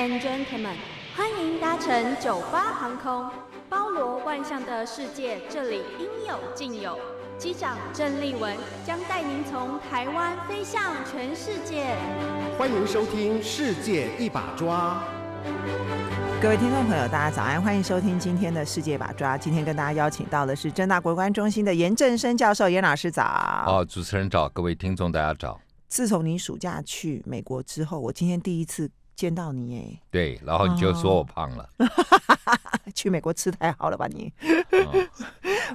and gentlemen，欢迎搭乘九八航空。包罗万象的世界，这里应有尽有。机长郑丽文将带您从台湾飞向全世界。欢迎收听《世界一把抓》。各位听众朋友，大家早安，欢迎收听今天的世界把抓。今天跟大家邀请到的是正大国关中心的严正生教授，严老师早。哦，主持人早，各位听众大家早。自从你暑假去美国之后，我今天第一次。见到你耶！对，然后你就说我胖了。去美国吃太好了吧你？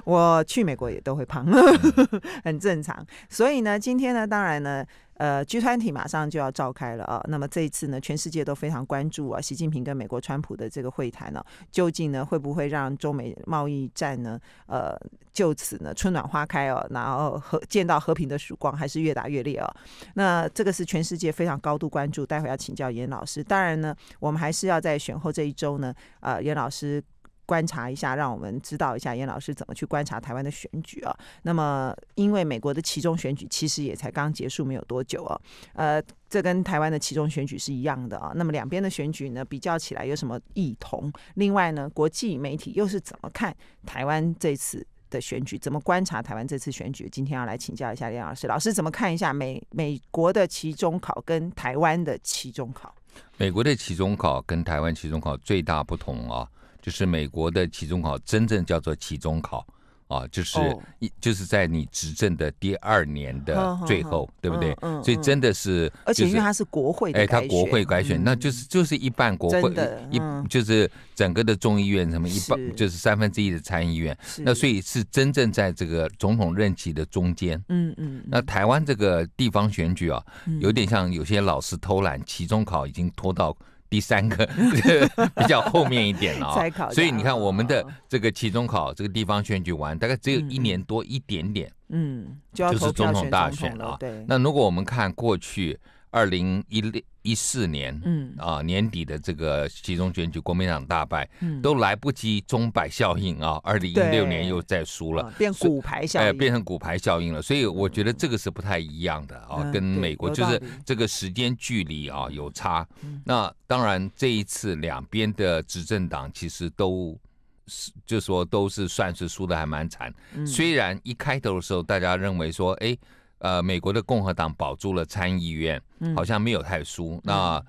我去美国也都会胖，很正常。所以呢，今天呢，当然呢，呃，G 团体马上就要召开了啊。那么这一次呢，全世界都非常关注啊，习近平跟美国川普的这个会谈呢，究竟呢会不会让中美贸易战呢？呃。就此呢，春暖花开哦，然后和见到和平的曙光，还是越打越烈哦。那这个是全世界非常高度关注，待会要请教严老师。当然呢，我们还是要在选后这一周呢，呃，严老师观察一下，让我们知道一下严老师怎么去观察台湾的选举啊。那么，因为美国的其中选举其实也才刚结束没有多久哦，呃，这跟台湾的其中选举是一样的啊。那么两边的选举呢，比较起来有什么异同？另外呢，国际媒体又是怎么看台湾这次？的选举怎么观察台湾这次选举？今天要来请教一下梁老师，老师怎么看一下美美国的期中考跟台湾的期中考？美国的期中考跟台湾期中考最大不同啊，就是美国的期中考真正叫做期中考。啊，就是一，就是在你执政的第二年的最后，对不对？所以真的是，而且因为它是国会哎，它国会改选，那就是就是一半国会一就是整个的众议院什么一半就是三分之一的参议院，那所以是真正在这个总统任期的中间。嗯嗯。那台湾这个地方选举啊，有点像有些老师偷懒，期中考已经拖到。第三个 比较后面一点了，所以你看我们的这个期中考，这个地方选举完，大概只有一年多一点点，嗯，就是总统大选了。对，那如果我们看过去。二零一六一四年，嗯啊，年底的这个集中选举，国民党大败，嗯，都来不及钟摆效应啊。二零一六年又再输了，变骨牌效哎，变成骨牌效应了。所以我觉得这个是不太一样的啊，跟美国就是这个时间距离啊有差。那当然这一次两边的执政党其实都是，就说都是算是输的还蛮惨。虽然一开头的时候大家认为说，哎。呃，美国的共和党保住了参议院，好像没有太输。那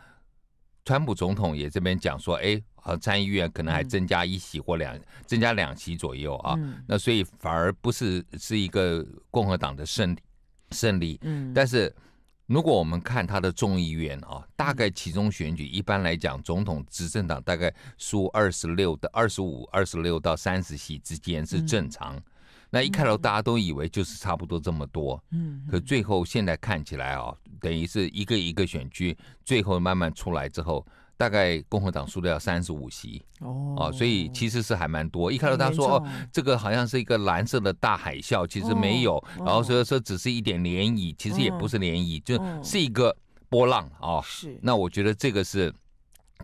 川普总统也这边讲说，哎，呃，参议院可能还增加一席或两增加两席左右啊。那所以反而不是是一个共和党的胜利胜利。嗯，但是如果我们看他的众议院啊，大概其中选举一般来讲，总统执政党大概输二十六到二十五、二十六到三十席之间是正常。那一开头大家都以为就是差不多这么多，嗯，可最后现在看起来啊，等于是一个一个选区，最后慢慢出来之后，大概共和党输掉三十五席哦，啊，所以其实是还蛮多。一开头家说哦，这个好像是一个蓝色的大海啸，其实没有，然后所以说只是一点涟漪，其实也不是涟漪，就是一个波浪啊。是，那我觉得这个是。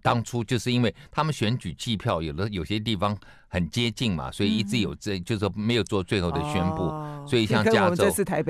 当初就是因为他们选举计票，有的有些地方很接近嘛，所以一直有这就是没有做最后的宣布，所以像加州，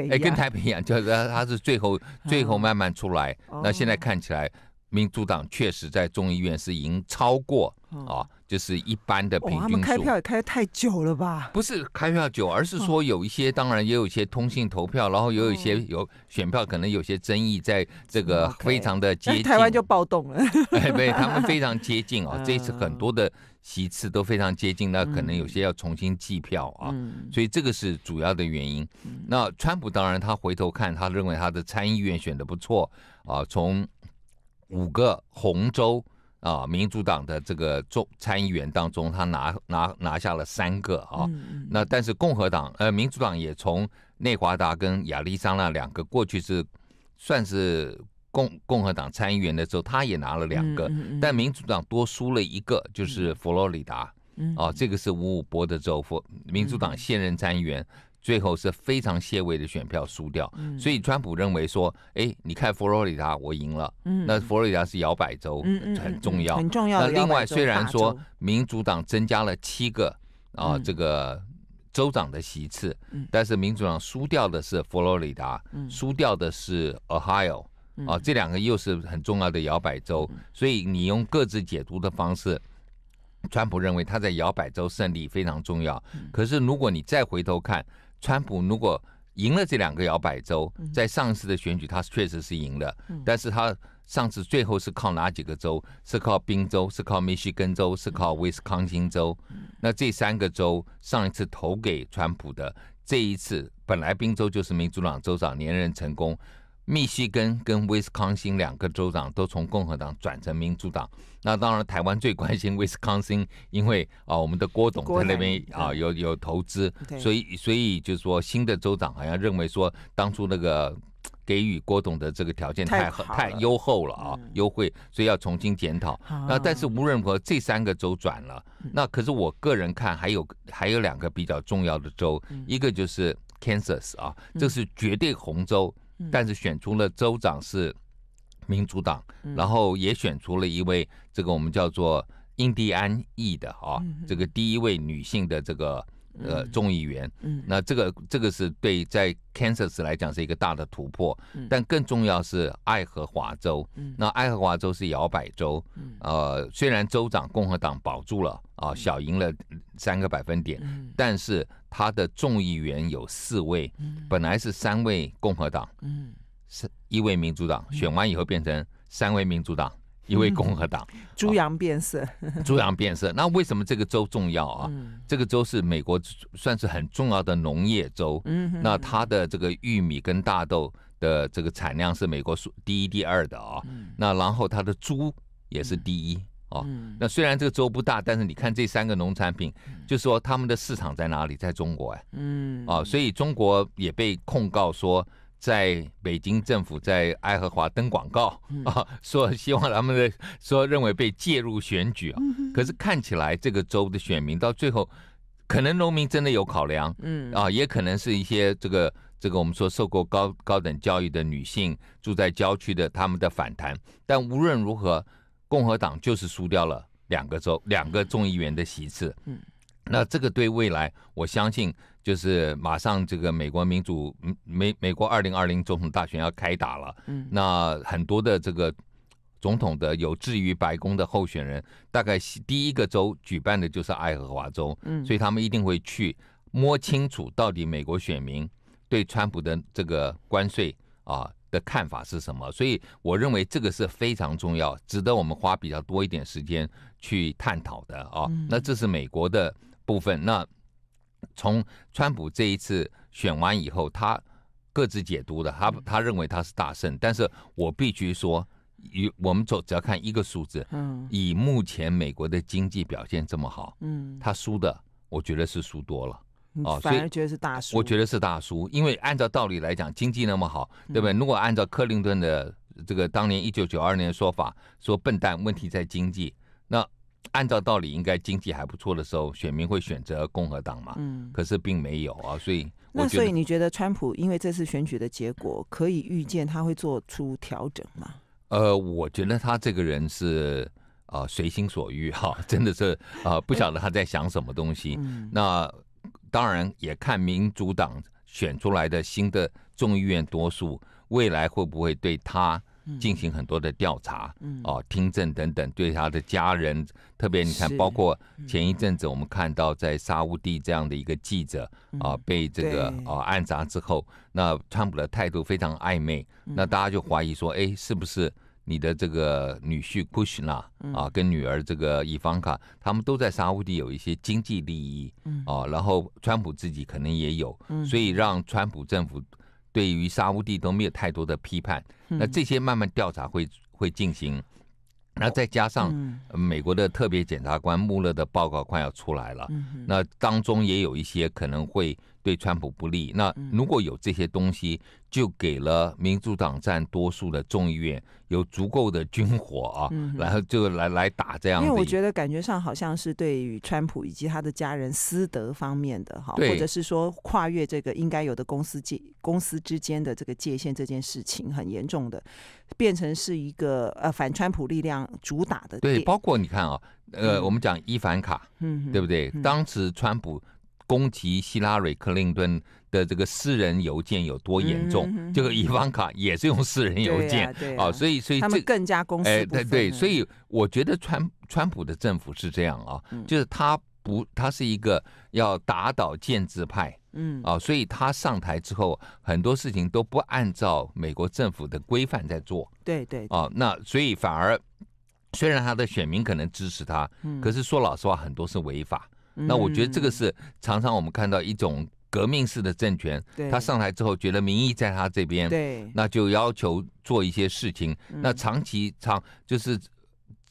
哎，跟台北一样，就是他是最后最后慢慢出来。那现在看起来，民主党确实在众议院是赢超过啊。就是一般的平均数。他们开票开太久了吧？不是开票久，而是说有一些，当然也有一些通信投票，然后也有一些有选票，可能有些争议，在这个非常的接近。台湾就暴动了。对，他们非常接近啊！这次很多的席次都非常接近，那可能有些要重新计票啊。所以这个是主要的原因。那川普当然他回头看，他认为他的参议院选的不错啊，从五个红州。啊，民主党的这个众参议员当中，他拿拿拿下了三个啊。那但是共和党呃，民主党也从内华达跟亚利桑那两个过去是算是共共和党参议员的时候，他也拿了两个，但民主党多输了一个，就是佛罗里达啊，这个是五五波的州，佛民主党现任参议员。最后是非常谢微的选票输掉，所以川普认为说，哎，你看佛罗里达我赢了，那佛罗里达是摇摆州，很重要。很重要。那另外虽然说民主党增加了七个啊这个州长的席次，但是民主党输掉的是佛罗里达，输掉的是 Ohio 啊这两个又是很重要的摇摆州，所以你用各自解读的方式，川普认为他在摇摆州胜利非常重要。可是如果你再回头看，川普如果赢了这两个摇摆州，在上次的选举他确实是赢了，但是他上次最后是靠哪几个州？是靠宾州，是靠密西根州，是靠威斯康星州。那这三个州上一次投给川普的，这一次本来宾州就是民主党州长连任成功。密西根跟威斯康星两个州长都从共和党转成民主党，那当然台湾最关心威斯康星，因为啊，我们的郭董在那边啊有有投资，所以所以就是说新的州长好像认为说当初那个给予郭董的这个条件太太优厚了啊，优惠，所以要重新检讨。那但是无论如何，这三个州转了，那可是我个人看还有还有两个比较重要的州，一个就是 Kansas 啊，这是绝对红州。但是选出了州长是民主党，然后也选出了一位这个我们叫做印第安裔的啊，这个第一位女性的这个。呃，众议员，嗯，那这个这个是对在 Kansas 来讲是一个大的突破，嗯，但更重要是爱荷华州，嗯，那爱荷华州是摇摆州，呃，虽然州长共和党保住了，啊，小赢了三个百分点，嗯，但是他的众议员有四位，本来是三位共和党，嗯，是一位民主党，选完以后变成三位民主党。一位共和党，猪羊变色，猪羊变色。那为什么这个州重要啊？这个州是美国算是很重要的农业州。嗯，那它的这个玉米跟大豆的这个产量是美国数第一、第二的啊。那然后它的猪也是第一啊。那虽然这个州不大，但是你看这三个农产品，就是说他们的市场在哪里？在中国哎。嗯。啊，所以中国也被控告说。在北京政府在爱荷华登广告啊，说希望他们的说认为被介入选举，可是看起来这个州的选民到最后，可能农民真的有考量，嗯啊，也可能是一些这个这个我们说受过高高等教育的女性住在郊区的他们的反弹，但无论如何，共和党就是输掉了两个州两个众议员的席次，嗯，那这个对未来我相信。就是马上这个美国民主美美国二零二零总统大选要开打了，嗯，那很多的这个总统的有志于白宫的候选人，大概第一个州举办的就是爱荷华州，嗯，所以他们一定会去摸清楚到底美国选民对川普的这个关税啊的看法是什么，所以我认为这个是非常重要，值得我们花比较多一点时间去探讨的啊。那这是美国的部分，那。从川普这一次选完以后，他各自解读的，他他认为他是大胜，但是我必须说，以我们走只要看一个数字，以目前美国的经济表现这么好，嗯，他输的，我觉得是输多了哦，所以觉得是大输，我觉得是大输，因为按照道理来讲，经济那么好，对不对？如果按照克林顿的这个当年一九九二年的说法，说笨蛋问题在经济，那。按照道理，应该经济还不错的时候，选民会选择共和党嘛。嗯。可是并没有啊，所以那所以你觉得川普因为这次选举的结果，可以预见他会做出调整吗？呃，我觉得他这个人是啊，随心所欲哈，真的是啊，不晓得他在想什么东西。嗯。那当然也看民主党选出来的新的众议院多数，未来会不会对他。进行很多的调查，哦，听证等等，对他的家人，特别你看，包括前一阵子我们看到在沙乌地这样的一个记者啊被这个啊暗砸之后，那川普的态度非常暧昧，那大家就怀疑说，哎，是不是你的这个女婿 u s 库什纳啊，跟女儿这个伊方卡，他们都在沙乌地有一些经济利益，啊，然后川普自己可能也有，所以让川普政府。对于沙乌地都没有太多的批判，那这些慢慢调查会会进行，那再加上美国的特别检察官穆勒的报告快要出来了，那当中也有一些可能会对川普不利，那如果有这些东西。就给了民主党占多数的众议院有足够的军火啊，然后就来来打这样。因为我觉得感觉上好像是对于川普以及他的家人私德方面的哈，或者是说跨越这个应该有的公司界公司之间的这个界限这件事情很严重的，变成是一个呃反川普力量主打的。对，包括你看啊，呃，我们讲伊凡卡，嗯，对不对？当时川普。攻击希拉里·克林顿的这个私人邮件有多严重？这个伊万卡也是用私人邮件啊，所以所以这更加公击。哎，对对，所以我觉得川川普的政府是这样啊，就是他不，他是一个要打倒建制派，嗯啊，所以他上台之后很多事情都不按照美国政府的规范在做，对对啊，那所以反而虽然他的选民可能支持他，可是说老实话，很多是违法。那我觉得这个是常常我们看到一种革命式的政权，他上台之后觉得民意在他这边，对，那就要求做一些事情。那长期长就是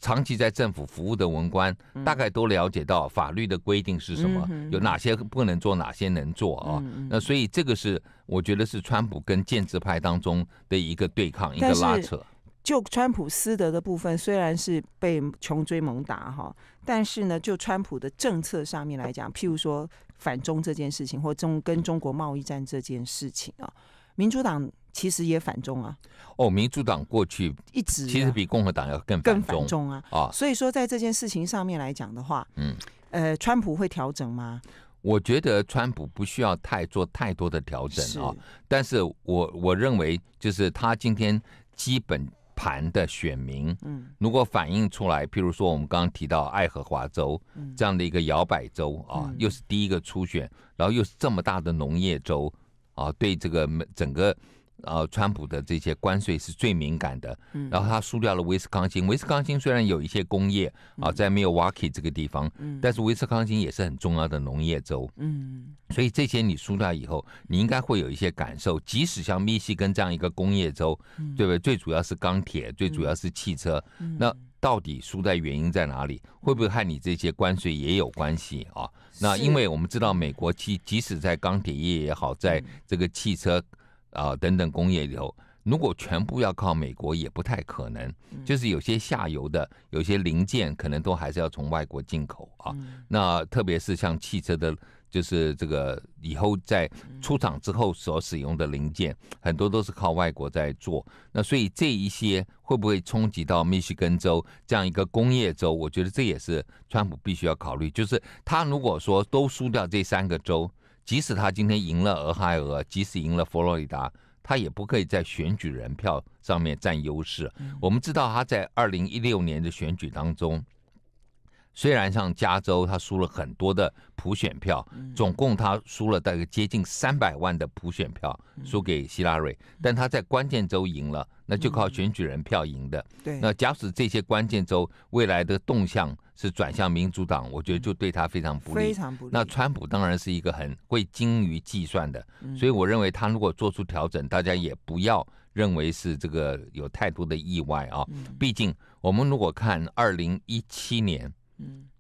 长期在政府服务的文官，大概都了解到法律的规定是什么，有哪些不能做，哪些能做啊？那所以这个是我觉得是川普跟建制派当中的一个对抗，一个拉扯。就川普私德的部分，虽然是被穷追猛打哈，但是呢，就川普的政策上面来讲，譬如说反中这件事情，或中跟中国贸易战这件事情啊，民主党其实也反中啊。哦，民主党过去一直其实比共和党要更更反中啊啊，所以说在这件事情上面来讲的话，嗯，呃，川普会调整吗？我觉得川普不需要太做太多的调整啊，但是我我认为就是他今天基本。盘的选民，嗯，如果反映出来，譬如说我们刚刚提到爱荷华州这样的一个摇摆州啊，又是第一个初选，然后又是这么大的农业州啊，对这个整个。呃，川普的这些关税是最敏感的，然后他输掉了威斯康星。威斯康星虽然有一些工业啊，在没有 k i 这个地方，但是威斯康星也是很重要的农业州，嗯，所以这些你输掉以后，你应该会有一些感受。即使像密西根这样一个工业州，对不对？最主要是钢铁，最主要是汽车，那到底输在原因在哪里？会不会和你这些关税也有关系啊？那因为我们知道，美国即即使在钢铁业也好，在这个汽车。啊，等等，工业里头，如果全部要靠美国，也不太可能。就是有些下游的，有些零件可能都还是要从外国进口啊。那特别是像汽车的，就是这个以后在出厂之后所使用的零件，很多都是靠外国在做。那所以这一些会不会冲击到密西根州这样一个工业州？我觉得这也是川普必须要考虑，就是他如果说都输掉这三个州。即使他今天赢了俄亥俄，即使赢了佛罗里达，他也不可以在选举人票上面占优势。我们知道他在二零一六年的选举当中，虽然像加州他输了很多的普选票，总共他输了大概接近三百万的普选票输给希拉瑞，但他在关键州赢了，那就靠选举人票赢的。对，那假使这些关键州未来的动向。是转向民主党，我觉得就对他非常不利。非常不利。那川普当然是一个很会精于计算的，所以我认为他如果做出调整，大家也不要认为是这个有太多的意外啊。毕竟我们如果看二零一七年，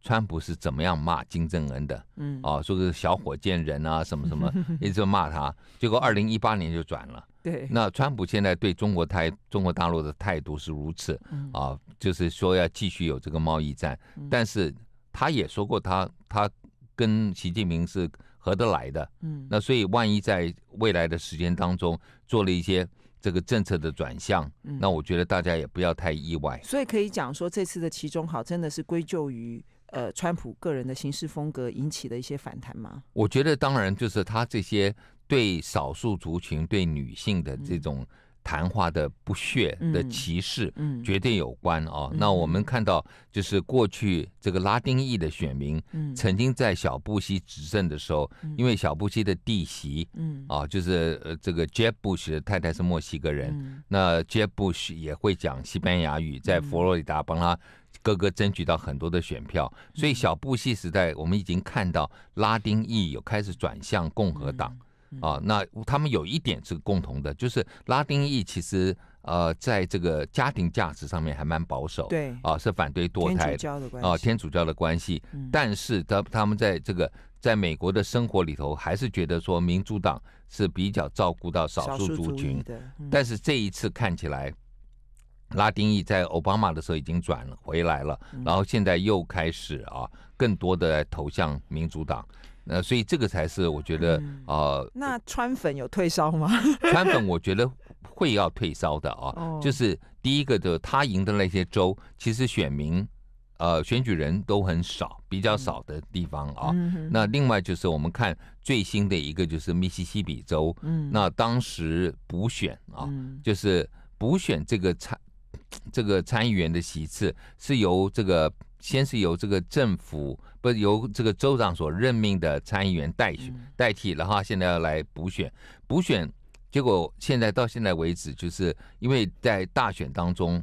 川普是怎么样骂金正恩的，嗯，啊，说是小火箭人啊什么什么，一直骂他，结果二零一八年就转了。对，那川普现在对中国台、中国大陆的态度是如此嗯、啊，就是说要继续有这个贸易战，但是他也说过他他跟习近平是合得来的，嗯，那所以万一在未来的时间当中做了一些这个政策的转向，那我觉得大家也不要太意外。所以可以讲说，这次的其中好真的是归咎于呃川普个人的行事风格引起的一些反弹吗？我觉得当然就是他这些。对少数族群、对女性的这种谈话的不屑的歧视，绝对有关哦。那我们看到，就是过去这个拉丁裔的选民，曾经在小布希执政的时候，因为小布希的弟媳，啊，就是呃，这个 Jeb Bush 的太太是墨西哥人，那 Jeb Bush 也会讲西班牙语，在佛罗里达帮他哥哥争取到很多的选票，所以小布希时代，我们已经看到拉丁裔有开始转向共和党。啊，那他们有一点是共同的，就是拉丁裔其实呃，在这个家庭价值上面还蛮保守，对，啊是反对多胎，啊天主教的关系，但是他他们在这个在美国的生活里头，还是觉得说民主党是比较照顾到少数族群的，但是这一次看起来，拉丁裔在奥巴马的时候已经转回来了，然后现在又开始啊，更多的投向民主党。那所以这个才是我觉得呃，那川粉有退烧吗？川粉我觉得会要退烧的啊，就是第一个的他赢的那些州，其实选民呃选举人都很少，比较少的地方啊。那另外就是我们看最新的一个就是密西西比州，嗯，那当时补选啊，就是补选这个参 这个参议员的席次是由这个。先是由这个政府，不是由这个州长所任命的参议员代选代替，然后现在要来补选，补选结果现在到现在为止，就是因为在大选当中，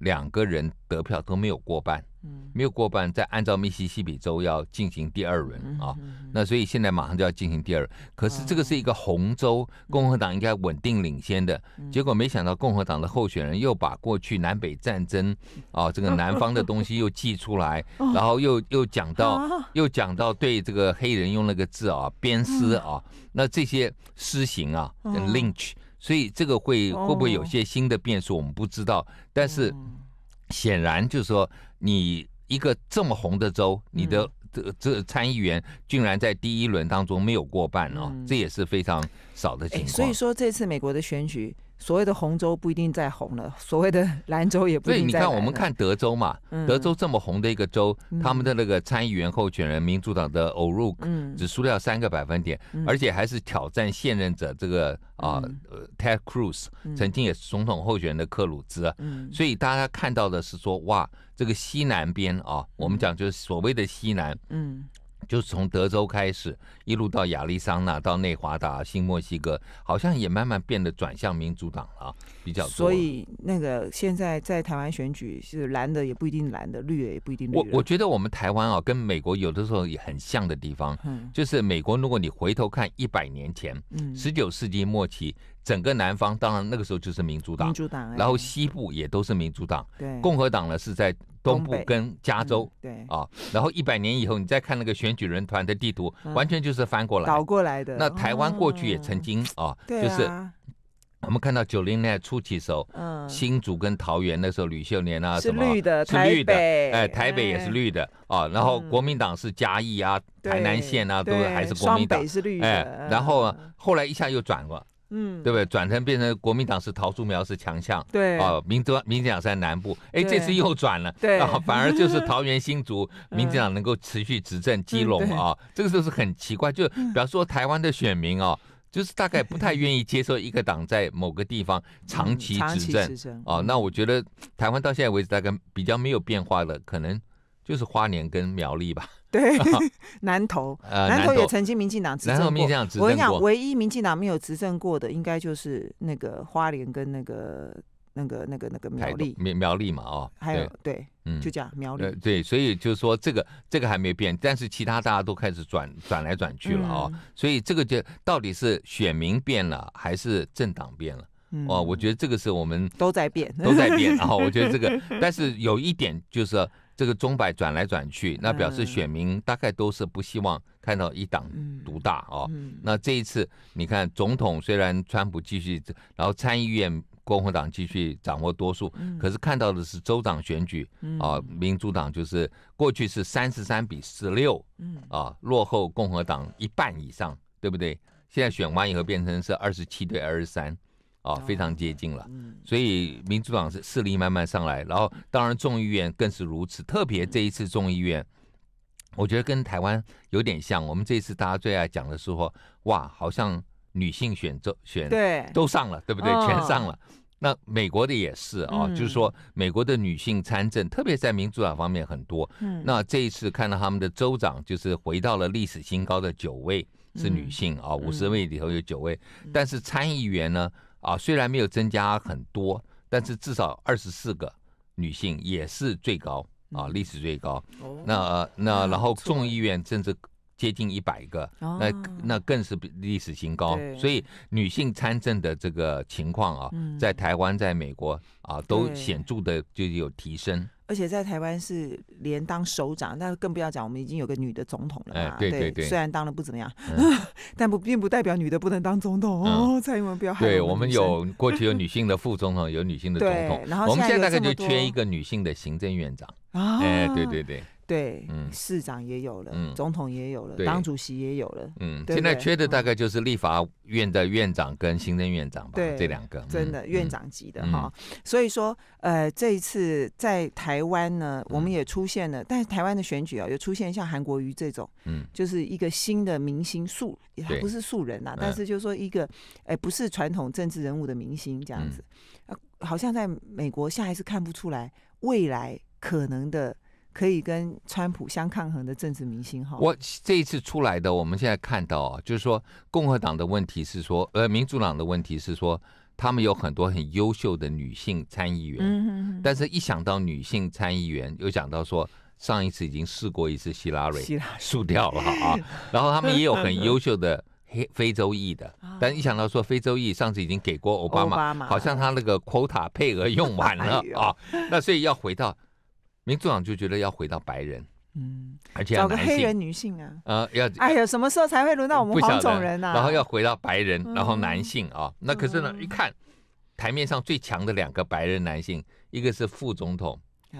两个人得票都没有过半。没有过半，再按照密西西比州要进行第二轮啊，那所以现在马上就要进行第二。可是这个是一个红州，共和党应该稳定领先的，结果没想到共和党的候选人又把过去南北战争 啊，这个南方的东西又寄出来，然后又又讲到，又讲到对这个黑人用那个字啊，鞭尸啊，那这些施行啊，lynch，所以这个会会不会有些新的变数，我们不知道。但是显然就是说。你一个这么红的州，你的这这参议员竟然在第一轮当中没有过半哦，这也是非常少的情况。所以说，这次美国的选举。所谓的红州不一定再红了，所谓的兰州也不一定再了。所以你看，我们看德州嘛，德州这么红的一个州，他们的那个参议员候选人，民主党的 o r o k 只输掉三个百分点，而且还是挑战现任者这个啊 Ted Cruz，曾经也是总统候选的克鲁兹。所以大家看到的是说，哇，这个西南边啊，我们讲就是所谓的西南，嗯。就是从德州开始，一路到亚利桑那、到内华达、新墨西哥，好像也慢慢变得转向民主党了，比较多。所以那个现在在台湾选举是蓝的也不一定蓝的，绿的也不一定绿。我我觉得我们台湾啊，跟美国有的时候也很像的地方，就是美国如果你回头看一百年前，十九世纪末期。整个南方当然那个时候就是民主党，然后西部也都是民主党，对，共和党呢是在东部跟加州，对啊，然后一百年以后你再看那个选举人团的地图，完全就是翻过来倒过来的。那台湾过去也曾经啊，就是我们看到九零年代初期时候，新竹跟桃园那时候吕秀莲啊什么，是绿的，是绿的，哎，台北也是绿的啊，然后国民党是嘉义啊、台南县啊都还是国民党是绿的，哎，然后后来一下又转过。嗯，对不对？转成变成国民党是桃树苗是强项，对哦，民族民进党在南部，哎，这次又转了，对，反而就是 桃园新竹民进党能够持续执政基隆啊，这个就是很奇怪，就比方说台湾的选民哦，就是大概不太 愿意接受一个党在某个地方长期执政，长期那我觉得台湾到现在为止大概比较没有变化的，可能就是花莲跟苗栗吧。对，南投，南投也曾经民进党执政过。政过。我跟你讲，唯一民进党没有执政过的，应该就是那个花莲跟那个、那个、那个、那个苗栗。苗苗栗嘛，哦。还有，对，嗯，就这样。苗栗。对，所以就是说，这个这个还没变，但是其他大家都开始转转来转去了啊。所以这个就到底是选民变了，还是政党变了？哦，我觉得这个是我们都在变，都在变然啊。我觉得这个，但是有一点就是。这个钟摆转来转去，那表示选民大概都是不希望看到一党独大啊。那这一次，你看总统虽然川普继续，然后参议院共和党继续掌握多数，可是看到的是州长选举啊，民主党就是过去是三十三比十六，啊落后共和党一半以上，对不对？现在选完以后变成是二十七对二十三。啊，非常接近了，所以民主党是势力慢慢上来，然后当然众议院更是如此。特别这一次众议院，我觉得跟台湾有点像。我们这一次大家最爱讲的时候，哇，好像女性选州选对都上了，对不对？全上了。那美国的也是啊，就是说美国的女性参政，特别在民主党方面很多。嗯，那这一次看到他们的州长就是回到了历史新高，的九位是女性啊，五十位里头有九位。但是参议员呢？啊，虽然没有增加很多，但是至少二十四个女性也是最高啊，历史最高。那那然后众议院甚至接近一百个，那那更是历史新高。所以女性参政的这个情况啊，在台湾，在美国啊，都显著的就有提升。而且在台湾是连当首长，那更不要讲，我们已经有个女的总统了嘛。对对对，虽然当的不怎么样，但不并不代表女的不能当总统哦。蔡英文不要。对我们有过去有女性的副总统，有女性的总统，然后我们现在大概就缺一个女性的行政院长。啊，哎，对对对。对，嗯，市长也有了，嗯，总统也有了，党主席也有了，嗯，现在缺的大概就是立法院的院长跟行政院长吧，这两个真的院长级的哈。所以说，呃，这一次在台湾呢，我们也出现了，但是台湾的选举啊，有出现像韩国瑜这种，嗯，就是一个新的明星素，也不是素人呐，但是就是说一个，哎，不是传统政治人物的明星这样子，好像在美国现在是看不出来未来可能的。可以跟川普相抗衡的政治明星哈。我这一次出来的，我们现在看到，啊，就是说共和党的问题是说，呃，民主党的问题是说，他们有很多很优秀的女性参议员。嗯哼但是一想到女性参议员，又想到说上一次已经试过一次希拉瑞，希拉输掉了啊。然后他们也有很优秀的黑非洲裔的，但一想到说非洲裔上次已经给过奥巴马，好像他那个 quota 配额用完了 啊。那所以要回到。民主党就觉得要回到白人，嗯，而且要找个黑人女性啊，呃，要哎呀，什么时候才会轮到我们黄种人啊？然后要回到白人，然后男性啊，那可是呢，一看台面上最强的两个白人男性，一个是副总统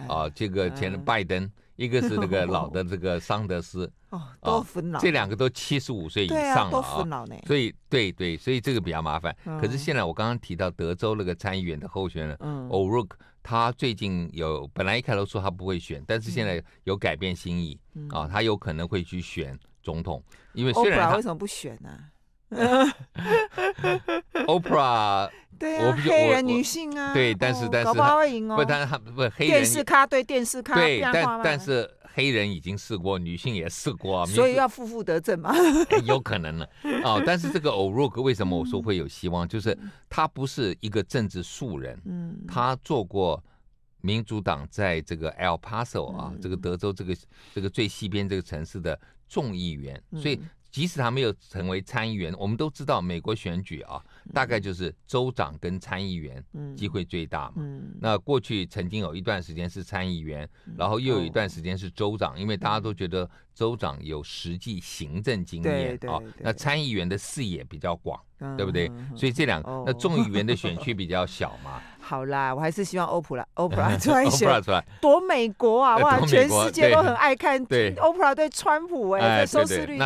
啊，这个前拜登，一个是那个 老的这个桑德斯，哦，多昏老，这两个都七十五岁以上了啊，所以对对，所以这个比较麻烦。可是现在我刚刚提到德州那个参议员的候选人，嗯，O'Rourke。他最近有本来一开头说他不会选，但是现在有改变心意啊，他有可能会去选总统。因为虽然他为什么不选呢？Oprah 对呀，黑人女性啊，对，但是但是不是他不黑人电视咖对电视咖对，但但是。黑人已经试过，女性也试过所以要负负得正嘛，有可能了 哦，但是这个 o r o 为什么我说会有希望，就是他不是一个政治素人，嗯，他做过民主党在这个 El Paso 啊，这个德州这个这个最西边这个城市的众议员，所以即使他没有成为参议员，我们都知道美国选举啊。大概就是州长跟参议员机会最大嘛。嗯，那过去曾经有一段时间是参议员，然后又有一段时间是州长，因为大家都觉得州长有实际行政经验啊。那参议员的视野比较广，对不对？所以这两个那众议员的选区比较小嘛。好啦，我还是希望 o p 拉欧普 o p 来选。o p r 来，多美国啊！哇，全世界都很爱看对 o p r 对川普哎，收视率一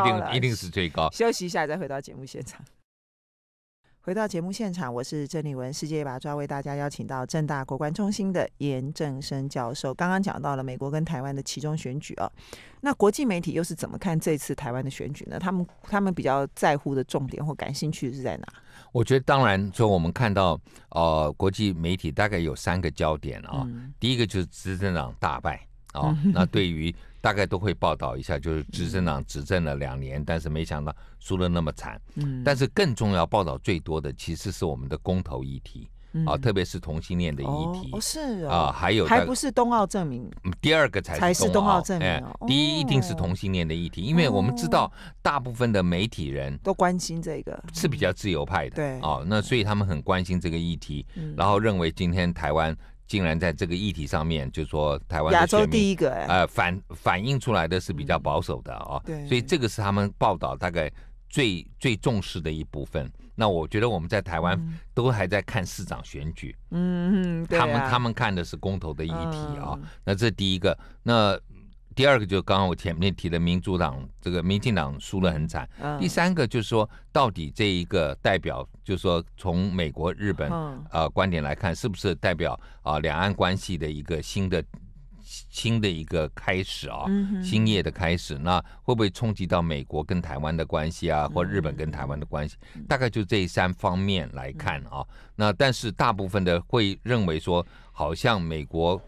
定一定是最高休息一下，再回到节目现场。回到节目现场，我是郑丽文，世界把抓为大家邀请到正大国关中心的严正生教授。刚刚讲到了美国跟台湾的其中选举啊，那国际媒体又是怎么看这次台湾的选举呢？他们他们比较在乎的重点或感兴趣是在哪？我觉得当然，就我们看到呃，国际媒体大概有三个焦点啊，第一个就是执政党大败。哦，那对于大概都会报道一下，就是执政党执政了两年，但是没想到输了那么惨。嗯，但是更重要报道最多的其实是我们的公投议题啊，特别是同性恋的议题。哦，是啊，还有还不是冬奥证明？第二个才是冬奥证明。哎，第一一定是同性恋的议题，因为我们知道大部分的媒体人都关心这个，是比较自由派的。对，哦，那所以他们很关心这个议题，然后认为今天台湾。竟然在这个议题上面，就说台湾亚洲第一个哎，呃反反映出来的是比较保守的啊，对，所以这个是他们报道大概最最重视的一部分。那我觉得我们在台湾都还在看市长选举，嗯嗯，他们他们看的是公投的议题啊，那这第一个那。第二个就是刚刚我前面提的民主党，这个民进党输得很惨。第三个就是说，到底这一个代表，就是说从美国、日本啊观点来看，是不是代表啊两岸关系的一个新的新的一个开始啊？新的开始，那会不会冲击到美国跟台湾的关系啊，或日本跟台湾的关系？大概就这三方面来看啊。那但是大部分的会认为说，好像美国。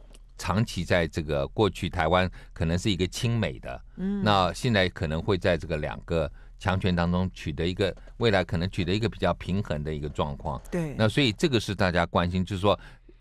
长期在这个过去，台湾可能是一个亲美的，嗯，那现在可能会在这个两个强权当中取得一个未来可能取得一个比较平衡的一个状况，对，那所以这个是大家关心，就是说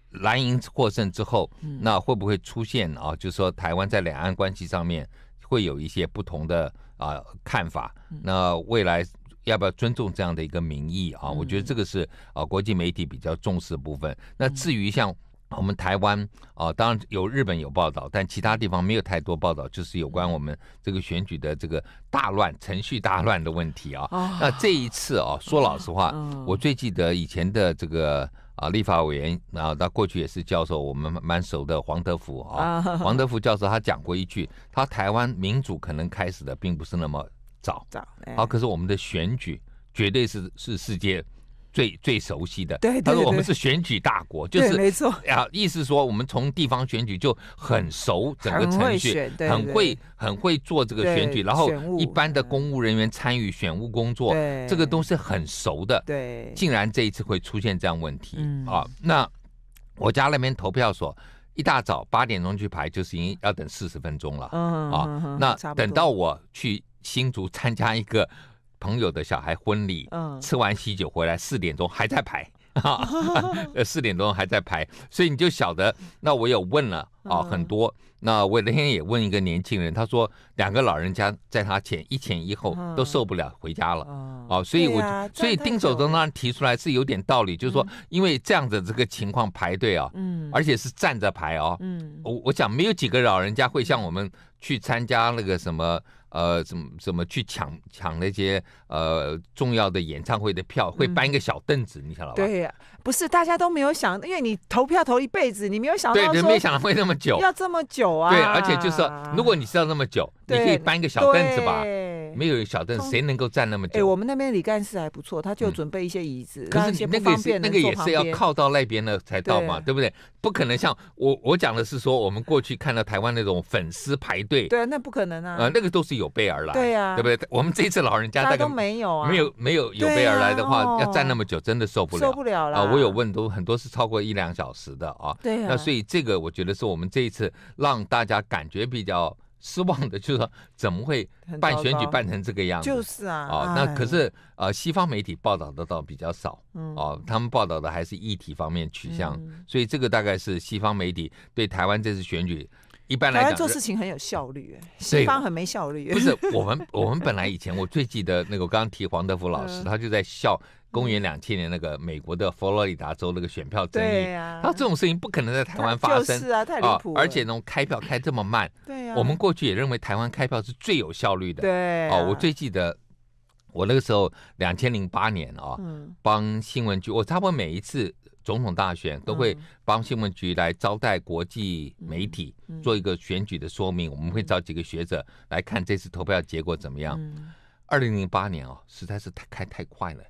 蓝营获胜之后，那会不会出现啊？就是说台湾在两岸关系上面会有一些不同的啊看法，那未来要不要尊重这样的一个民意啊？我觉得这个是啊国际媒体比较重视的部分。那至于像。我们台湾啊，当然有日本有报道，但其他地方没有太多报道，就是有关我们这个选举的这个大乱程序大乱的问题啊。那这一次啊，说老实话，我最记得以前的这个啊立法委员，然后他过去也是教授，我们蛮熟的黄德福啊，黄德福教授他讲过一句，他台湾民主可能开始的并不是那么早，早好，可是我们的选举绝对是是世界。最最熟悉的，他说我们是选举大国，就是没错啊，意思说我们从地方选举就很熟整个程序，很会很会做这个选举，然后一般的公务人员参与选务工作，这个都是很熟的。对，竟然这一次会出现这样问题啊！那我家那边投票所一大早八点钟去排，就是已经要等四十分钟了啊。那等到我去新竹参加一个。朋友的小孩婚礼，嗯，吃完喜酒回来四点钟还在排，啊，四点钟还在排，所以你就晓得，那我有问了啊，很多，那我那天也问一个年轻人，他说两个老人家在他前一前一后都受不了，回家了，哦，所以我所以丁守东当然提出来是有点道理，就是说因为这样子这个情况排队啊，嗯，而且是站着排啊，嗯，我我想没有几个老人家会像我们去参加那个什么。呃，怎么怎么去抢抢那些呃重要的演唱会的票，会搬一个小凳子，你晓得吧？对呀。不是，大家都没有想，因为你投票投一辈子，你没有想到没想到会那么久，要这么久啊！对，而且就是说，如果你知道那么久，你可以搬个小凳子吧。没有小凳子，谁能够站那么久？哎，我们那边李干事还不错，他就准备一些椅子，可是那个那个也是要靠到那边的才到嘛，对不对？不可能像我我讲的是说，我们过去看到台湾那种粉丝排队，对，那不可能啊！呃，那个都是有备而来，对呀，对不对？我们这次老人家，大概都没有没有没有有备而来的话，要站那么久，真的受不了受不了了。我有问都很多是超过一两小时的啊，对，那所以这个我觉得是我们这一次让大家感觉比较失望的，就是说怎么会办选举办成这个样子？就是啊，啊，那可是呃，西方媒体报道的倒比较少，哦，他们报道的还是议题方面取向，所以这个大概是西方媒体对台湾这次选举。一般来讲，做事情很有效率，对方很没效率。不是 我们，我们本来以前我最记得那个，我刚刚提黄德福老师，他就在笑公元两千年那个美国的佛罗里达州那个选票争议。对呀，他这种事情不可能在台湾发生啊！太离谱，而且呢，开票开这么慢。对呀。我们过去也认为台湾开票是最有效率的。对。哦，我最记得我那个时候两千零八年啊，帮新闻局，我差不多每一次。总统大选都会帮新闻局来招待国际媒体，做一个选举的说明。我们会找几个学者来看这次投票结果怎么样。二零零八年哦，实在是太开太快了，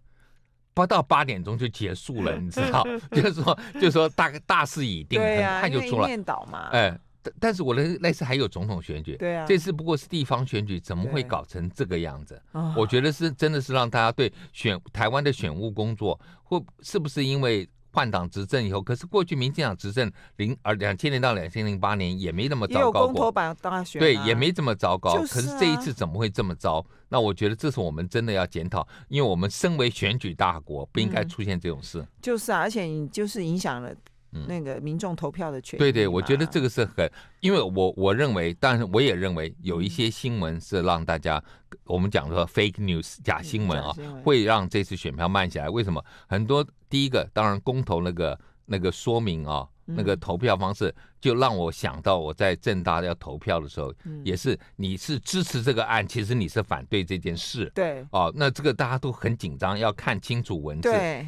不到八点钟就结束了，你知道？就是说，就是说，大概大势已定，很快就出了。面倒嘛？哎，但但是我的那次还有总统选举，对啊，这次不过是地方选举，怎么会搞成这个样子？我觉得是真的是让大家对选台湾的选务工作，或是不是因为。换党执政以后，可是过去民进党执政零而两千年到两千零八年也没那么糟糕过。公投对，也没这么糟糕。可是这一次怎么会这么糟？那我觉得这是我们真的要检讨，因为我们身为选举大国，不应该出现这种事。就是，啊，而且你就是影响了。那个民众投票的权，对对，我觉得这个是很，因为我我认为，但是我也认为有一些新闻是让大家，我们讲说 fake news 假新闻啊，会让这次选票慢下来。为什么？很多第一个，当然公投那个那个说明啊，那个投票方式就让我想到我在正大要投票的时候，也是你是支持这个案，其实你是反对这件事。对，哦，那这个大家都很紧张，要看清楚文字。对。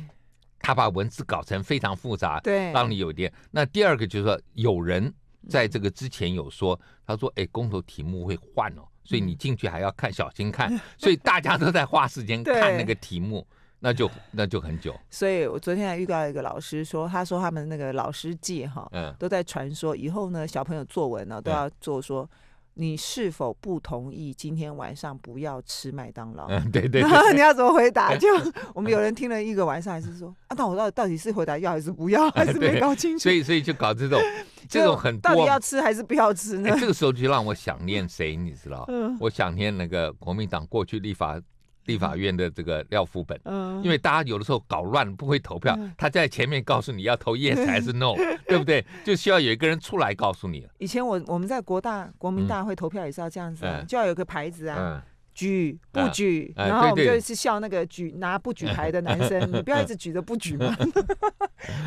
他把文字搞成非常复杂，对，让你有点。那第二个就是说，有人在这个之前有说，他说：“哎，公投题目会换哦，所以你进去还要看，小心看。”所以大家都在花时间看那个题目，那就那就很久。所以我昨天还遇到一个老师说，他说他们那个老师界哈，嗯，都在传说以后呢，小朋友作文呢都要做说。你是否不同意今天晚上不要吃麦当劳？嗯，对对，你要怎么回答？就我们有人听了一个晚上，还是说啊，那我到到底是回答要还是不要，还是没搞清楚。所以所以就搞这种 这种很到底要吃还是不要吃呢？这个时候就让我想念谁，你知道？嗯，我想念那个国民党过去立法。立法院的这个廖副本，因为大家有的时候搞乱不会投票，他在前面告诉你要投 yes 还是 no，对不对？就需要有一个人出来告诉你。以前我我们在国大国民大会投票也是要这样子，就要有个牌子啊，举不举？然后我们就是笑那个举拿不举牌的男生，你不要一直举着不举嘛，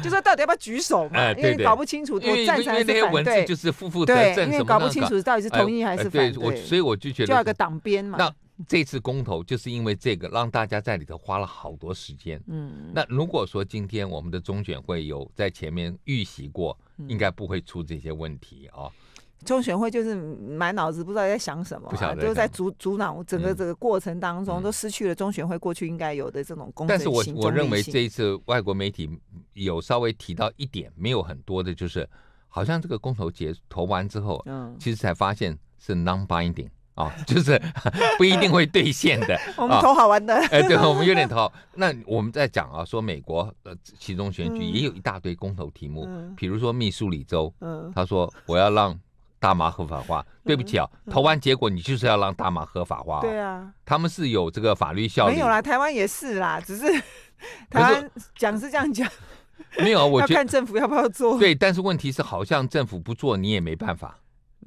就说到底要不要举手嘛？因为搞不清楚是因成那些文字就是负责对，因为搞不清楚到底是同意还是反对，所以我就觉得就要个党鞭嘛。这次公投就是因为这个，让大家在里头花了好多时间。嗯，那如果说今天我们的中选会有在前面预习过，应该不会出这些问题啊。中选会就是满脑子不知道在想什么，不晓得就在阻阻挠整个这个过程当中，都失去了中选会过去应该有的这种公。但是，我我认为这一次外国媒体有稍微提到一点，没有很多的，就是好像这个公投结投完之后，嗯，其实才发现是 non-binding。啊，就是不一定会兑现的。我们投好玩的，哎，对，我们有点投。那我们在讲啊，说美国呃，其中选举也有一大堆公投题目，比如说密苏里州，他说我要让大麻合法化。对不起啊，投完结果你就是要让大麻合法化。对啊，他们是有这个法律效力。没有啦，台湾也是啦，只是台湾讲是这样讲，没有，我觉得看政府要不要做。对，但是问题是，好像政府不做，你也没办法。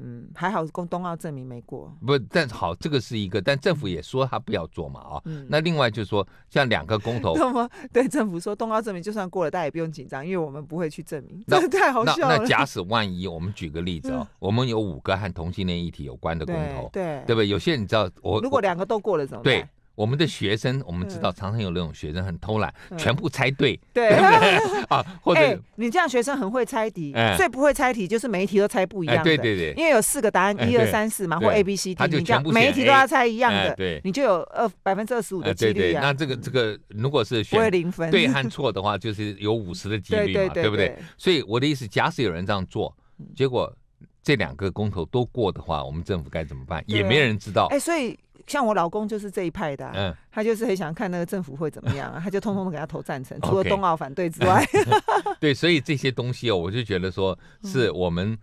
嗯，还好公冬奥证明没过，不，但好这个是一个，但政府也说他不要做嘛，啊，那另外就是说像两个公投，对对，政府说冬奥证明就算过了，大家也不用紧张，因为我们不会去证明，那 太好笑了。那 假使万一，我们举个例子哦，我们有五个和同性恋议题有关的公投，对，对不对？有些你知道，我如果两个都过了，怎么？办？我们的学生，我们知道常常有那种学生很偷懒，全部猜对。对 啊，或者你这样学生很会猜题，最不会猜题就是每一题都猜不一样的。对对对，因为有四个答案，一二三四嘛，或 A B C D，你这样每一题都要猜一样的，对，你就有二百分之二十五的几率。那这个这个，如果是学会零分对和错的话，就是有五十的几率嘛，对不对？所以我的意思，假使有人这样做，结果这两个公投都过的话，我们政府该怎么办？也没人知道。哎，所以。像我老公就是这一派的，他就是很想看那个政府会怎么样，他就通通都给他投赞成，除了冬奥反对之外。对，所以这些东西哦，我就觉得说是我们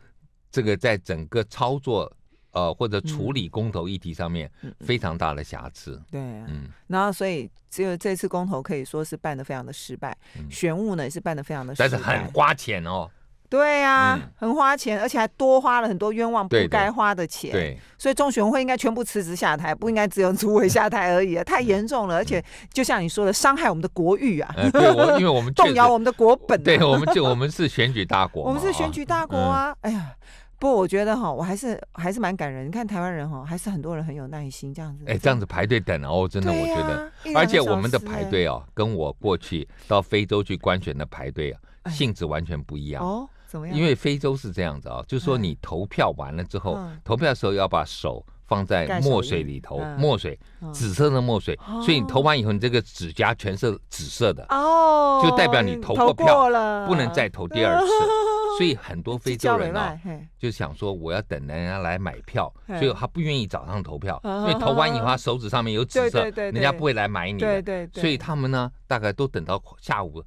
这个在整个操作呃或者处理公投议题上面非常大的瑕疵。对，嗯，然后所以只有这次公投可以说是办的非常的失败，玄物呢也是办的非常的，但是很花钱哦。对呀，很花钱，而且还多花了很多冤枉不该花的钱。对，所以中选会应该全部辞职下台，不应该只有主委下台而已啊！太严重了，而且就像你说的，伤害我们的国誉啊。对，我因为我们动摇我们的国本。对，我们就我们是选举大国，我们是选举大国啊！哎呀，不我觉得哈，我还是还是蛮感人。你看台湾人哈，还是很多人很有耐心这样子。哎，这样子排队等哦，真的我觉得。而且我们的排队哦，跟我过去到非洲去观选的排队性质完全不一样哦。因为非洲是这样子啊，就是说你投票完了之后，投票的时候要把手放在墨水里头，墨水紫色的墨水，所以你投完以后，你这个指甲全是紫色的哦，就代表你投过票了，不能再投第二次。所以很多非洲人呢，就想说我要等人家来买票，所以他不愿意早上投票，因为投完以后手指上面有紫色，人家不会来买你的。所以他们呢，大概都等到下午，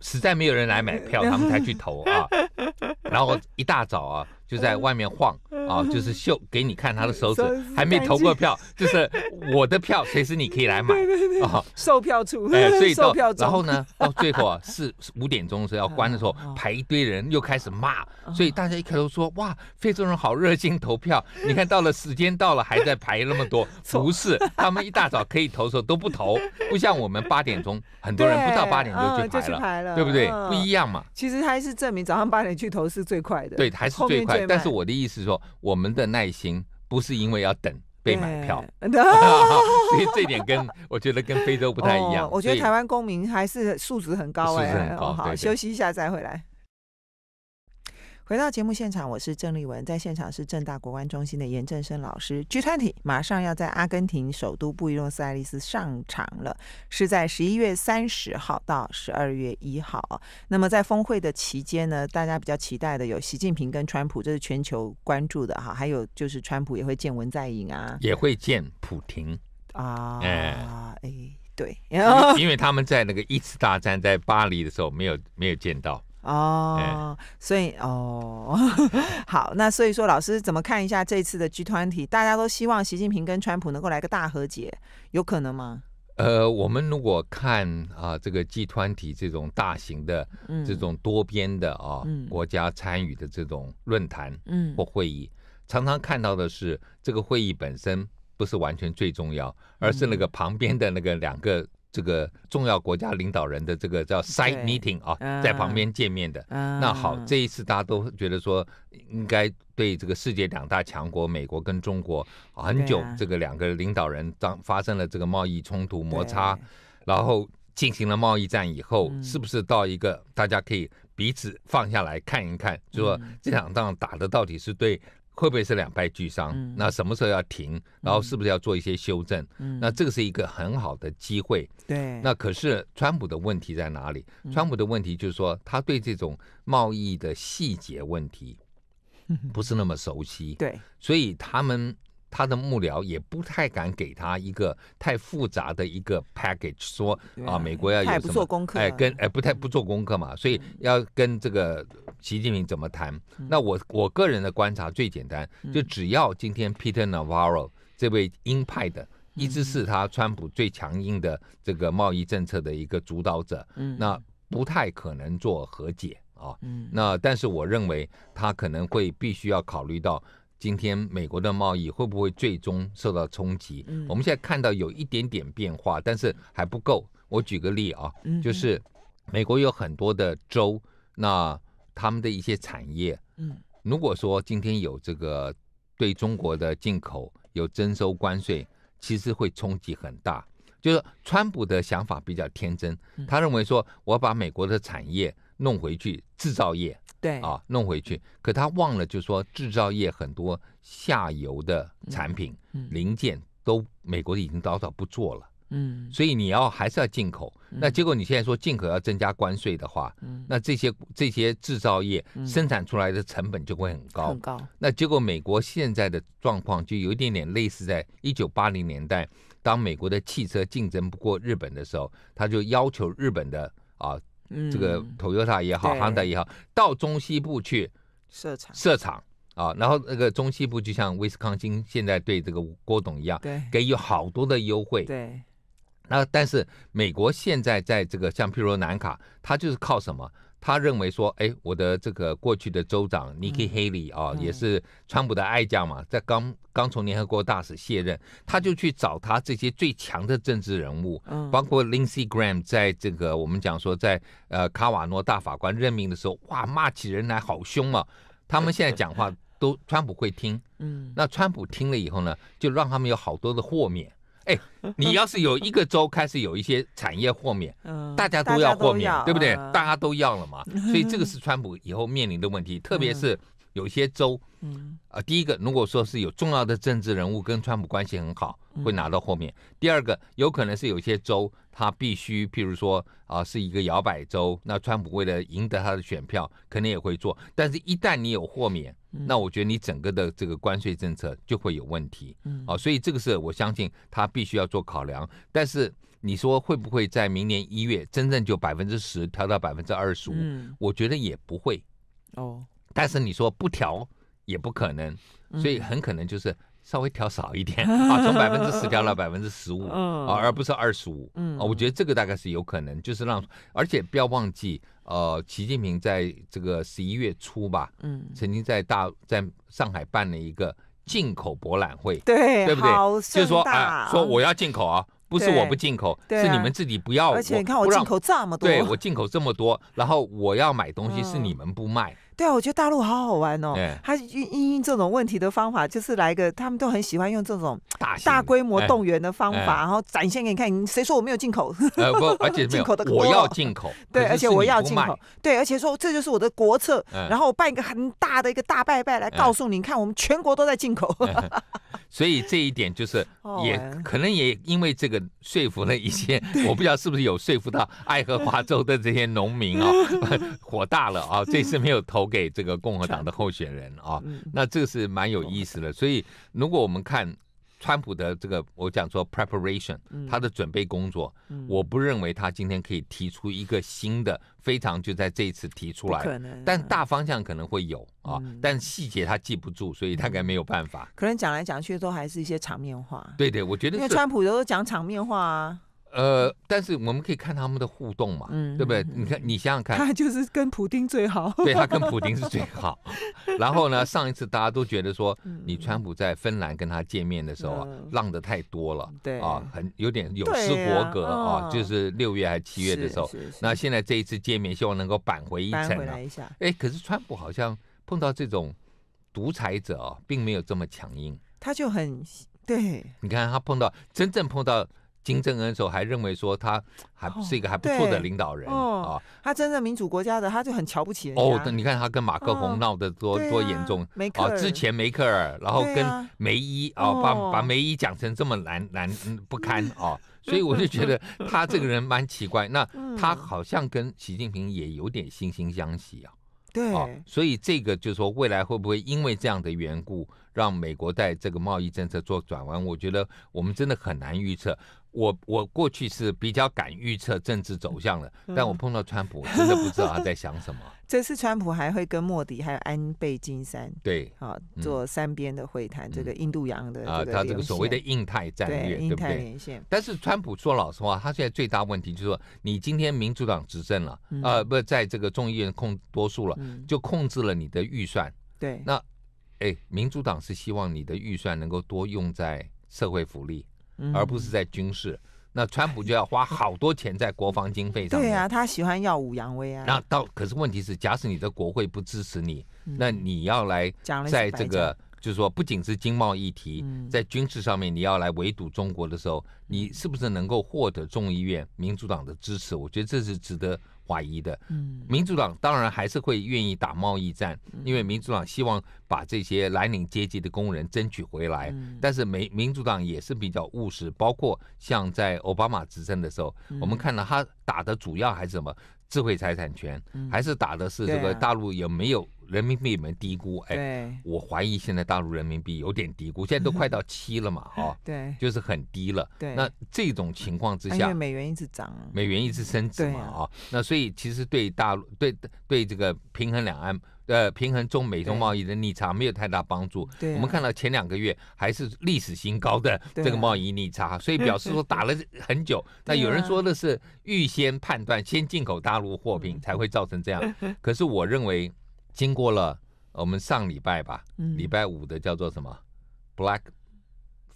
实在没有人来买票，他们才去投啊。然后一大早啊，就在外面晃啊，就是秀给你看他的手指，还没投过票，就是我的票，随时你可以来买啊，售票处，所以 到然后呢，到最后啊是五点钟的时候要关的时候，排一堆人又开始骂，所以大家一开头说哇，非洲人好热心投票，你看到了时间到了还在排那么多，不是他们一大早可以投的时候都不投，不像我们八点钟很多人不到八点就去排了，对不对？不一样嘛。其实还是证明早上八点去投是。是最快的，对，还是最快？但是我的意思是说，我们的耐心不是因为要等被买票，所以这点跟我觉得跟非洲不太一样。我觉得台湾公民还是素质很高哎，好，休息一下再回来。回到节目现场，我是郑丽文，在现场是正大国关中心的严正生老师。G Twenty 马上要在阿根廷首都布宜诺斯艾利斯上场了，是在十一月三十号到十二月一号那么在峰会的期间呢，大家比较期待的有习近平跟川普，这是全球关注的哈。还有就是川普也会见文在寅啊，也会见普廷啊。哎，对，因为他们在那个一次大战在巴黎的时候没有没有见到。哦，所以哦，好，那所以说，老师怎么看一下这次的 g 团体？大家都希望习近平跟川普能够来个大和解，有可能吗？呃，我们如果看啊，这个 g 团体这种大型的、这种多边的啊国家参与的这种论坛或会议，常常看到的是，这个会议本身不是完全最重要，而是那个旁边的那个两个。这个重要国家领导人的这个叫 side meeting 啊，在旁边见面的。那好，这一次大家都觉得说，应该对这个世界两大强国美国跟中国，很久这个两个领导人当发生了这个贸易冲突摩擦，然后进行了贸易战以后，是不是到一个大家可以彼此放下来看一看，就说这两仗打的到底是对？会不会是两败俱伤？那什么时候要停？然后是不是要做一些修正？那这个是一个很好的机会。对。那可是川普的问题在哪里？川普的问题就是说，他对这种贸易的细节问题 不是那么熟悉。对。所以他们。他的幕僚也不太敢给他一个太复杂的一个 package，说啊，美国要有不做功课，哎，跟哎不太不做功课嘛，所以要跟这个习近平怎么谈？那我我个人的观察最简单，就只要今天 Peter Navarro 这位鹰派的一直是他川普最强硬的这个贸易政策的一个主导者，那不太可能做和解啊。那但是我认为他可能会必须要考虑到。今天美国的贸易会不会最终受到冲击？我们现在看到有一点点变化，但是还不够。我举个例啊，就是美国有很多的州，那他们的一些产业，如果说今天有这个对中国的进口有征收关税，其实会冲击很大。就是川普的想法比较天真，他认为说我把美国的产业弄回去，制造业。对啊，弄回去，可他忘了，就是说制造业很多下游的产品零件都美国已经早早不做了，嗯，所以你要还是要进口。那结果你现在说进口要增加关税的话，那这些这些制造业生产出来的成本就会很高，很高。那结果美国现在的状况就有一点点类似，在一九八零年代，当美国的汽车竞争不过日本的时候，他就要求日本的啊。这个 Toyota 也好，Honda 也好，到中西部去设厂，设厂啊，然后那个中西部就像威斯康星现在对这个郭董一样，给予好多的优惠。对，那但是美国现在在这个像譬如南卡，它就是靠什么？他认为说，哎，我的这个过去的州长 Nikki Haley 啊，也是川普的爱将嘛，在刚刚从联合国大使卸任，他就去找他这些最强的政治人物，嗯，包括 Lindsey Graham，在这个我们讲说在呃卡瓦诺大法官任命的时候，哇，骂起人来好凶啊！他们现在讲话都川普会听，嗯，那川普听了以后呢，就让他们有好多的豁免。哎，你要是有一个州开始有一些产业豁免，大家都要豁免，对不对？大家都要了嘛，所以这个是川普以后面临的问题，特别是有些州，嗯，啊，第一个，如果说是有重要的政治人物跟川普关系很好，会拿到豁免；第二个，有可能是有些州他必须，譬如说啊，是一个摇摆州，那川普为了赢得他的选票，可能也会做。但是，一旦你有豁免，那我觉得你整个的这个关税政策就会有问题，嗯，哦，所以这个是我相信他必须要做考量。但是你说会不会在明年一月真正就百分之十调到百分之二十五？我觉得也不会，哦。但是你说不调也不可能，所以很可能就是。稍微调少一点 啊，从百分之十调到百分之十五啊，而不是二十五。嗯，啊，我觉得这个大概是有可能，就是让，而且不要忘记，呃，习近平在这个十一月初吧，嗯，曾经在大在上海办了一个进口博览会，对，对对。就是说，说我要进口啊，不是我不进口，是你们自己不要。而且看我进口这么多，对，我进口这么多，然后我要买东西是你们不卖。对啊，我觉得大陆好好玩哦。他应应用这种问题的方法就是来个，他们都很喜欢用这种大大规模动员的方法，然后展现给你看。谁说我没有进口？呃，不，而且 进口的我要进口。对，而且我要进口。对，而且说这就是我的国策。然后我办一个很大的一个大拜拜来告诉你看，我们全国都在进口。所以这一点就是 也可能也因为这个说服了一些，我不知道是不是有说服到爱荷华州的这些农民哦，火大了啊，这次没有投。给这个共和党的候选人啊，那这个是蛮有意思的。所以如果我们看川普的这个，我讲说 preparation，他的准备工作，我不认为他今天可以提出一个新的非常就在这一次提出来，但大方向可能会有啊，但细节他记不住，所以大概没有办法。可能讲来讲去都还是一些场面话。对对，我觉得因为川普都讲场面话啊。呃，但是我们可以看他们的互动嘛，对不对？你看，你想想看，他就是跟普丁最好，对他跟普丁是最好。然后呢，上一次大家都觉得说，你川普在芬兰跟他见面的时候啊，让的太多了，对啊，很有点有失国格啊。就是六月还是七月的时候，那现在这一次见面，希望能够扳回一城。扳回来一下，哎，可是川普好像碰到这种独裁者啊，并没有这么强硬，他就很对。你看他碰到真正碰到。金正恩的时候还认为说他还是一个还不错的领导人啊，他真正民主国家的他就很瞧不起人哦。你看他跟马克宏闹得多多严重，哦、之前梅克尔，然后跟梅伊啊，把把梅伊讲成这么难难不堪 啊，所以我就觉得他这个人蛮奇怪。那 他好像跟习近平也有点惺惺相惜啊，对，所以这个就说未来会不会因为这样的缘故让美国在这个贸易政策做转弯？我觉得我们真的很难预测。我我过去是比较敢预测政治走向的，但我碰到川普，真的不知道他在想什么。这次川普还会跟莫迪还有安倍晋三对，好做三边的会谈。这个印度洋的啊，他这个所谓的印太战略，对不对？但是川普说老实话，他现在最大问题就是说，你今天民主党执政了，呃，不在这个众议院控多数了，就控制了你的预算。对，那哎，民主党是希望你的预算能够多用在社会福利。而不是在军事，那川普就要花好多钱在国防经费上对啊，他喜欢耀武扬威啊。那到可是问题是，假使你的国会不支持你，那你要来在这个，就是说，不仅是经贸议题，在军事上面你要来围堵中国的时候，你是不是能够获得众议院民主党的支持？我觉得这是值得。怀疑的，嗯，民主党当然还是会愿意打贸易战，因为民主党希望把这些蓝领阶级的工人争取回来。但是没民主党也是比较务实，包括像在奥巴马执政的时候，我们看到他打的主要还是什么智慧财产权，还是打的是这个大陆有没有。人民币没低估，哎，我怀疑现在大陆人民币有点低估，现在都快到七了嘛，哈，对，就是很低了。对，那这种情况之下，因为美元一直涨，美元一直升值嘛，啊，那所以其实对大陆对对这个平衡两岸呃平衡中美中贸易的逆差没有太大帮助。对，我们看到前两个月还是历史新高的这个贸易逆差，所以表示说打了很久。那有人说的是预先判断先进口大陆货品才会造成这样，可是我认为。经过了我们上礼拜吧，礼拜五的叫做什么？Black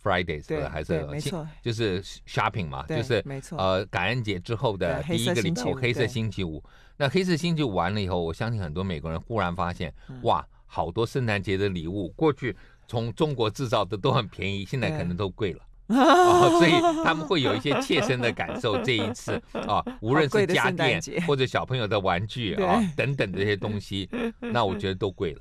Friday，还是没错，就是 shopping 嘛，就是没错。呃，感恩节之后的第一个礼。期，黑色星期五。那黑色星期五完了以后，我相信很多美国人忽然发现，哇，好多圣诞节的礼物，过去从中国制造的都很便宜，现在可能都贵了。所以他们会有一些切身的感受。这一次啊，无论是家电或者小朋友的玩具啊等等这些东西，那我觉得都贵了。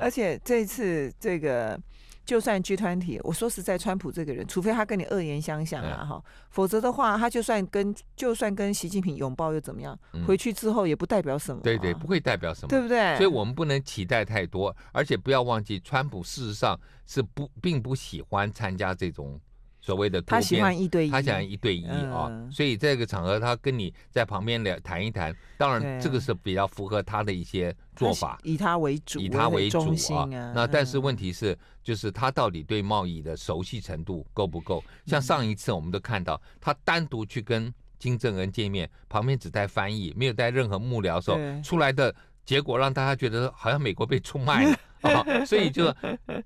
而且这一次这个，就算剧团体，我说实在，川普这个人，除非他跟你恶言相向啊，哈，否则的话，他就算跟就算跟习近平拥抱又怎么样？回去之后也不代表什么。对对，不会代表什么，对不对？所以我们不能期待太多，而且不要忘记，川普事实上是不并不喜欢参加这种。所谓的他喜欢一对一，他喜欢一对一啊，所以这个场合，他跟你在旁边聊谈一谈，当然这个是比较符合他的一些做法，以他为主，以他为主啊。那但是问题是，就是他到底对贸易的熟悉程度够不够？像上一次我们都看到，他单独去跟金正恩见面，旁边只带翻译，没有带任何幕僚的时候，出来的结果让大家觉得好像美国被出卖了。所以就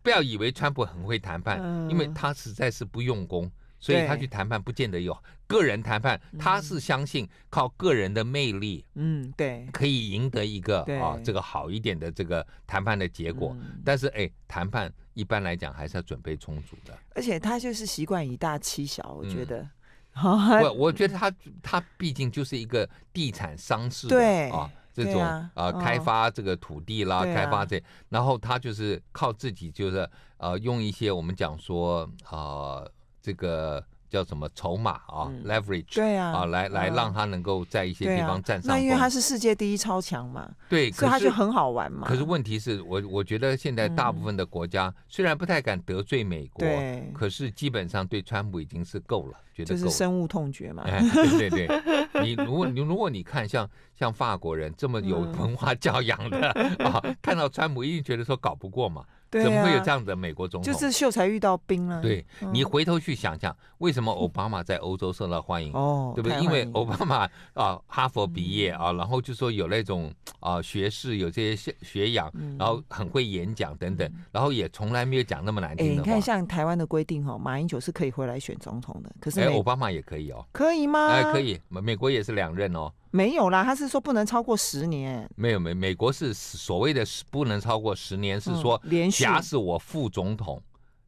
不要以为川普很会谈判，因为他实在是不用功，所以他去谈判不见得有。个人谈判，他是相信靠个人的魅力，嗯，对，可以赢得一个啊这个好一点的这个谈判的结果。但是哎，谈判一般来讲还是要准备充足的。而且他就是习惯以大欺小，我觉得。我我觉得他他毕竟就是一个地产商事的啊。这种呃，开发这个土地啦，开发这，然后他就是靠自己，就是呃，用一些我们讲说啊，这个。叫什么筹码啊？Leverage 对啊，啊来来让他能够在一些地方站上。那因为他是世界第一超强嘛，对，所以他就很好玩嘛。可是问题是我我觉得现在大部分的国家虽然不太敢得罪美国，可是基本上对川普已经是够了，觉得这是深恶痛绝嘛。对对对，你如果你如果你看像像法国人这么有文化教养的啊，看到川普一定觉得说搞不过嘛。怎么会有这样的美国总统？就是秀才遇到兵了。对，你回头去想想，为什么奥巴马在欧洲受到欢迎？哦，对不对？因为奥巴马啊，哈佛毕业啊，然后就说有那种啊学士，有这些学学养，然后很会演讲等等，然后也从来没有讲那么难听。哎，你看像台湾的规定哈，马英九是可以回来选总统的，可是哎，奥巴马也可以哦。可以吗？哎，可以，美美国也是两任哦。没有啦，他是说不能超过十年。没有没美国是所谓的不能超过十年，是说，假使我副总统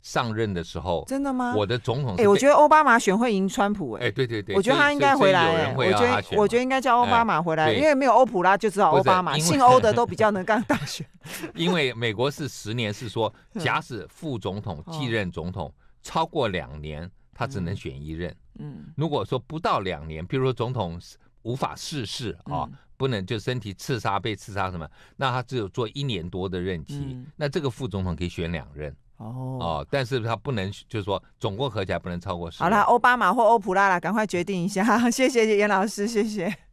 上任的时候，真的吗？我的总统哎，我觉得奥巴马选会赢川普哎，哎对对对，我觉得他应该回来，我觉得我觉得应该叫奥巴马回来，因为没有欧普拉，就好奥巴马，姓欧的都比较能干大选。因为美国是十年，是说假使副总统继任总统超过两年，他只能选一任。嗯，如果说不到两年，比如说总统。无法逝世啊，不能就身体刺杀被刺杀什么，那他只有做一年多的任期。那这个副总统可以选两任哦，哦，但是他不能，就是说总共合起来不能超过十。好了，奥巴马或欧普拉了，赶快决定一下，谢谢严老师，谢谢。